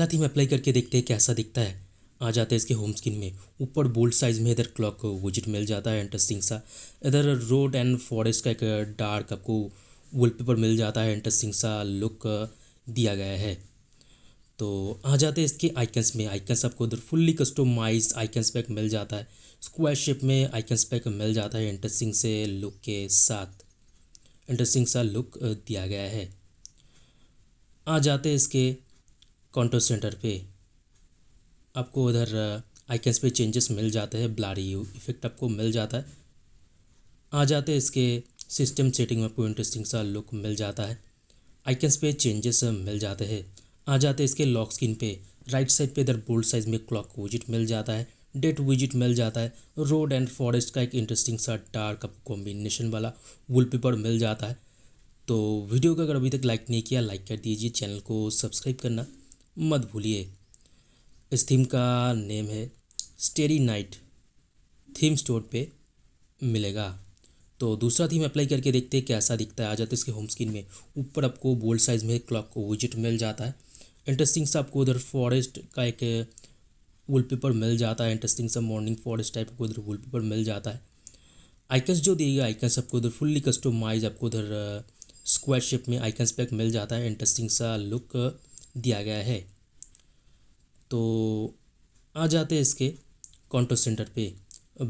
पहला ही अप्लाई करके देखते हैं कैसा दिखता है आ जाता है इसके होम स्क्रीन में ऊपर बोल्ड साइज़ में इधर क्लॉक विजिट मिल जाता है इंटरेस्टिंग सा इधर रोड एंड फॉरेस्ट का एक डार्क आपको वॉलपेपर मिल जाता है इंटरेस्टिंग सा लुक दिया गया है तो आ जाते हैं इसके आइकन्स में आइकन्स आपको उधर फुल्ली कस्टोमाइज आइकन्स पैक मिल जाता है स्क्वायर शेप में आइकन्स पैक मिल जाता है इंटरेस्टिंग से लुक के साथ इंटरेस्टिंग सा लुक दिया गया है आ जाते हैं इसके कॉन्ट्रोल सेंटर पे आपको उधर आइकन्स uh, पे चेंजेस मिल जाते हैं ब्लारी इफेक्ट आपको मिल जाता है आ जाते इसके सिस्टम सेटिंग में आपको इंटरेस्टिंग सा लुक मिल जाता है आइकन्स पे चेंजेस uh, मिल जाते हैं आ जाते इसके लॉक स्क्रीन पे राइट साइड पे इधर बोल्ड साइज में क्लॉक विजिट मिल जाता है डेट विजिट मिल जाता है रोड एंड फॉरेस्ट का एक इंटरेस्टिंग सा डार्क कॉम्बिनेशन वाला पेपर मिल जाता है तो वीडियो को अगर अभी तक लाइक नहीं किया लाइक कर दीजिए चैनल को सब्सक्राइब करना मत भूलिए इस थीम का नेम है स्टेरी नाइट थीम स्टोर पे मिलेगा तो दूसरा थीम अप्लाई करके देखते हैं कैसा दिखता है आ जाता है इसके होम स्क्रीन में ऊपर आपको बोल्ड साइज़ में क्लॉक को विजिट मिल जाता है इंटरेस्टिंग सा आपको उधर फॉरेस्ट का एक वॉलपेपर मिल जाता है इंटरेस्टिंग सा मॉर्निंग फॉरेस्ट टाइप को उधर वॉलपेपर मिल जाता है आइकन्स जो दिए गए आइकन्स आपको उधर फुल्ली कस्टमाइज आपको उधर स्क्वायर शेप में आइकन्स पैक मिल जाता है इंटरेस्टिंग सा लुक दिया गया है तो आ जाते हैं इसके कॉन्टो सेंटर पे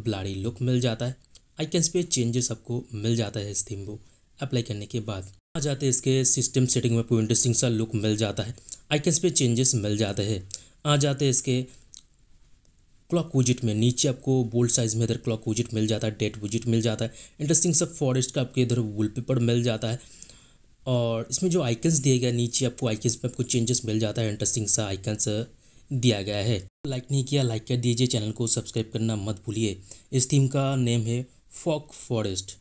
ब्लाड़ी लुक मिल जाता है आइकन्स पे चेंजेस आपको मिल जाता है इस थीम को अप्लाई करने के बाद आ जाते हैं इसके सिस्टम सेटिंग में आपको इंटरेस्टिंग सा लुक मिल जाता है आइकन्स पे चेंजेस मिल जाते हैं आ जाते हैं इसके क्लॉक वजिट में नीचे आपको बोल्ड साइज में इधर क्लॉक वजिट मिल जाता है डेट वजिट मिल जाता है इंटरेस्टिंग सा फॉरेस्ट का आपके इधर पेपर मिल जाता है और इसमें जो आइकन्स दिए गए नीचे आपको आइकन्स में आपको चेंजेस मिल जाता है इंटरेस्टिंग सा आइकन्स दिया गया है लाइक नहीं किया लाइक कर दीजिए चैनल को सब्सक्राइब करना मत भूलिए इस थीम का नेम है फॉक फॉरेस्ट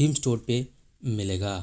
थीम स्टोर पे मिलेगा